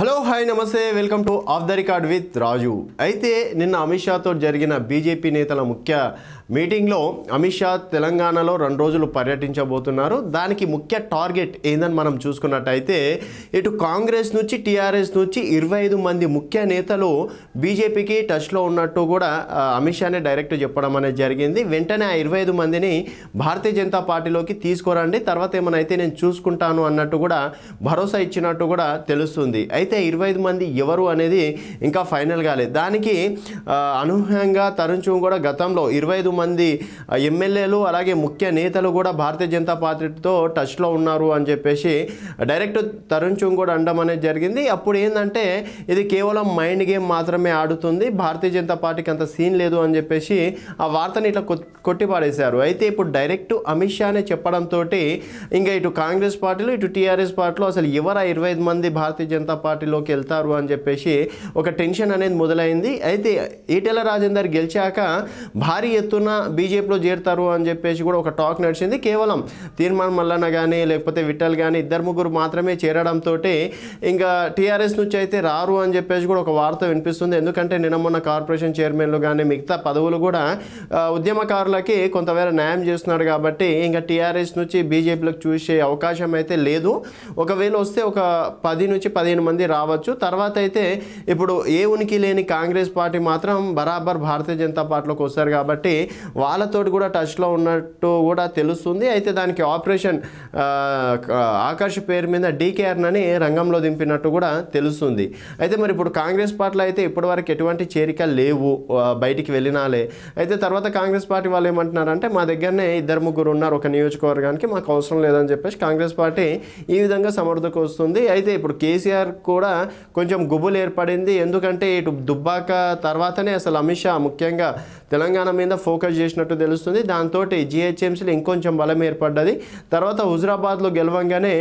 hello hi నమస్తే welcome to off the record with Raju అయితే నిన్న అమిత్ షాతో జరిగిన బీజేపీ నేతల ముఖ్య మీటింగ్లో అమిత్ షా తెలంగాణలో రెండు రోజులు పర్యటించబోతున్నారు దానికి ముఖ్య టార్గెట్ ఏందని మనం చూసుకున్నట్టయితే ఇటు కాంగ్రెస్ నుంచి టీఆర్ఎస్ నుంచి ఇరవై ఐదు మంది ముఖ్య నేతలు బీజేపీకి టచ్లో ఉన్నట్టు కూడా అమిత్ షానే డైరెక్ట్ చెప్పడం అనేది జరిగింది వెంటనే ఆ ఇరవై ఐదు మందిని భారతీయ జనతా పార్టీలోకి తీసుకురండి తర్వాత ఏమైనా అయితే నేను చూసుకుంటాను అన్నట్టు కూడా భరోసా ఇచ్చినట్టు కూడా తెలుస్తుంది అయితే ఇరవై ఐదు మంది ఎవరు అనేది ఇంకా ఫైనల్ కాలేదు దానికి అనూహ్యంగా తరుణ్ కూడా గతంలో ఇరవై ఐదు మంది ఎమ్మెల్యేలు అలాగే ముఖ్య నేతలు కూడా భారతీయ జనతా పార్టీతో టచ్లో ఉన్నారు అని చెప్పేసి డైరెక్ట్ తరుణ్ కూడా అండం అనేది జరిగింది అప్పుడు ఏంటంటే ఇది కేవలం మైండ్ గేమ్ మాత్రమే ఆడుతుంది భారతీయ జనతా పార్టీకి అంత సీన్ లేదు అని చెప్పేసి ఆ వార్తని ఇట్లా కొట్టిపాడేశారు అయితే ఇప్పుడు డైరెక్ట్ అమిత్ షానే చెప్పడంతో ఇంకా ఇటు కాంగ్రెస్ పార్టీలు ఇటు టీఆర్ఎస్ పార్టీలో అసలు ఎవరా ఇరవై ఐదు మంది భారతీయ జనతా పార్టీ పార్టీలోకి వెళ్తారు అని చెప్పేసి ఒక టెన్షన్ అనేది మొదలైంది అయితే ఈటెల రాజేందర్ గెలిచాక భారీ ఎత్తున బీజేపీలో చేరుతారు అని చెప్పేసి కూడా ఒక టాక్ నడిచింది కేవలం తీర్మాన్ మల్లన్న కానీ లేకపోతే విఠల్ కానీ ఇద్దరు ముగ్గురు మాత్రమే చేరడంతో ఇంకా టీఆర్ఎస్ నుంచి అయితే రారు అని చెప్పేసి కూడా ఒక వార్త వినిపిస్తుంది ఎందుకంటే నిన్న మొన్న కార్పొరేషన్ చైర్మన్లు కానీ మిగతా పదవులు కూడా ఉద్యమకారులకి కొంతవేళ న్యాయం చేస్తున్నాడు కాబట్టి ఇంకా టీఆర్ఎస్ నుంచి బీజేపీలకు చూసే అవకాశం అయితే లేదు ఒకవేళ వస్తే ఒక పది నుంచి పదిహేను మంది రావచ్చు తర్వాత అయితే ఇప్పుడు ఏ ఉనికి లేని కాంగ్రెస్ పార్టీ మాత్రం బరాబర్ భారతీయ జనతా పార్టీలోకి వస్తారు కాబట్టి వాళ్ళతో కూడా టచ్లో ఉన్నట్టు కూడా తెలుస్తుంది అయితే దానికి ఆపరేషన్ ఆకాష్ పేరు మీద డీకేఆర్నని అని రంగంలో దింపినట్టు కూడా తెలుస్తుంది అయితే మరి ఇప్పుడు కాంగ్రెస్ పార్టీలో అయితే ఇప్పటివరకు ఎటువంటి చేరిక లేవు బయటికి వెళ్ళినాలే అయితే తర్వాత కాంగ్రెస్ పార్టీ వాళ్ళు ఏమంటున్నారంటే మా దగ్గరనే ఇద్దరు ముగ్గురు ఉన్నారు ఒక నియోజకవర్గానికి మాకు అవసరం లేదని చెప్పేసి కాంగ్రెస్ పార్టీ ఈ విధంగా సమర్థకు వస్తుంది అయితే ఇప్పుడు కేసీఆర్ కూడా కూడా కొంచెం గుబులు ఏర్పడింది ఎందుకంటే ఇటు దుబ్బాక తర్వాతనే అసలు అమిత్ షా ముఖ్యంగా తెలంగాణ మీద ఫోకస్ చేసినట్టు తెలుస్తుంది దాంతో జిహెచ్ఎంసీలో ఇంకొంచెం బలం ఏర్పడ్డది తర్వాత హుజరాబాద్లో గెలవంగానే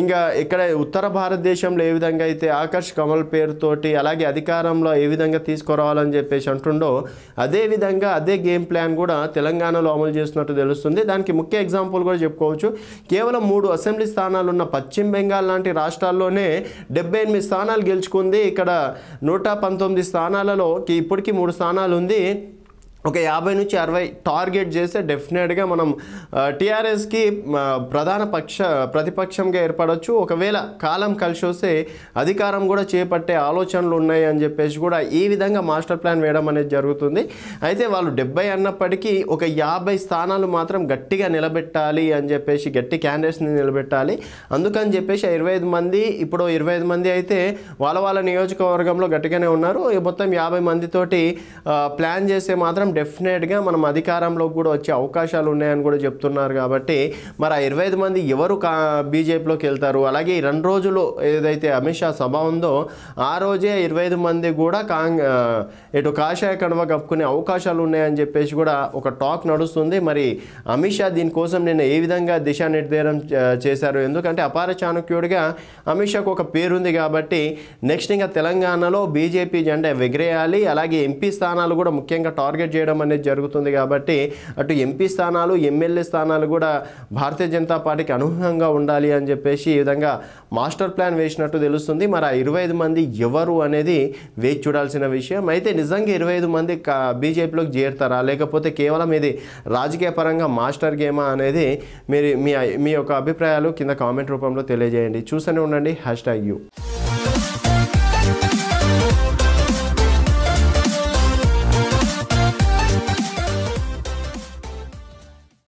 ఇంకా ఇక్కడ ఉత్తర భారతదేశంలో ఏ విధంగా అయితే ఆకర్ష్ కమల్ పేరుతోటి అలాగే అధికారంలో ఏ విధంగా తీసుకురావాలని చెప్పేసి అంటుండో అదేవిధంగా అదే గేమ్ ప్లాన్ కూడా తెలంగాణలో అమలు చేస్తున్నట్టు తెలుస్తుంది దానికి ముఖ్య ఎగ్జాంపుల్ కూడా చెప్పుకోవచ్చు కేవలం మూడు అసెంబ్లీ స్థానాలు ఉన్న పశ్చిమ బెంగాల్ లాంటి రాష్ట్రాల్లోనే డెబ్బై ఎనిమిది స్థానాలు గెలుచుకుంది ఇక్కడ నూట పంతొమ్మిది స్థానాలలో ఇప్పటికీ మూడు స్థానాలు ఉంది ఒక యాభై నుంచి అరవై టార్గెట్ చేస్తే డెఫినెట్గా మనం టీఆర్ఎస్కి ప్రధాన పక్ష ప్రతిపక్షంగా ఏర్పడవచ్చు ఒకవేళ కాలం కలిసి వస్తే అధికారం కూడా చేపట్టే ఆలోచనలు ఉన్నాయి అని చెప్పేసి కూడా ఈ విధంగా మాస్టర్ ప్లాన్ వేయడం అనేది జరుగుతుంది అయితే వాళ్ళు డెబ్బై అన్నప్పటికీ ఒక యాభై స్థానాలు మాత్రం గట్టిగా నిలబెట్టాలి అని చెప్పేసి గట్టి క్యాండిడేట్స్ని నిలబెట్టాలి అందుకని చెప్పేసి ఇరవై ఐదు మంది ఇప్పుడు ఇరవై మంది అయితే వాళ్ళ వాళ్ళ నియోజకవర్గంలో గట్టిగానే ఉన్నారు మొత్తం యాభై మందితోటి ప్లాన్ చేస్తే మాత్రం డెఫినెట్గా మనం అధికారంలోకి కూడా వచ్చే అవకాశాలు ఉన్నాయని కూడా చెప్తున్నారు కాబట్టి మరి ఆ ఇరవై ఐదు మంది ఎవరు కా బీజేపీలోకి వెళ్తారు అలాగే ఈ రెండు రోజులు ఏదైతే అమిత్ షా సభ ఉందో ఆ రోజే ఇరవై ఐదు మంది కూడా కాంగ్ ఇటు కాషాయ కడవ కప్పుకునే అవకాశాలు ఉన్నాయని చెప్పేసి కూడా ఒక టాక్ నడుస్తుంది మరి అమిత్ షా దీనికోసం నేను ఏ విధంగా దిశానిర్దేశం చేశారు ఎందుకంటే అపార చాణక్యుడిగా అమిత్ షాకు ఒక పేరుంది కాబట్టి నెక్స్ట్ ఇంకా తెలంగాణలో బీజేపీ జెండా ఎగిరేయాలి అలాగే ఎంపీ స్థానాలు కూడా ముఖ్యంగా టార్గెట్ చేయడం చేయడం అనేది జరుగుతుంది కాబట్టి అటు ఎంపీ స్థానాలు ఎమ్మెల్యే స్థానాలు కూడా భారతీయ జనతా పార్టీకి అనుగుణంగా ఉండాలి అని చెప్పేసి ఈ విధంగా మాస్టర్ ప్లాన్ వేసినట్టు తెలుస్తుంది మరి ఆ ఇరవై మంది ఎవరు అనేది వేచి చూడాల్సిన విషయం అయితే నిజంగా ఇరవై మంది బీజేపీలోకి చేరుతారా లేకపోతే కేవలం ఇది రాజకీయ పరంగా మాస్టర్ గేమా అనేది మీరు మీ మీ యొక్క అభిప్రాయాలు కింద కామెంట్ రూపంలో తెలియజేయండి చూస్తూనే ఉండండి హ్యాష్ ట్యాగ్ యూ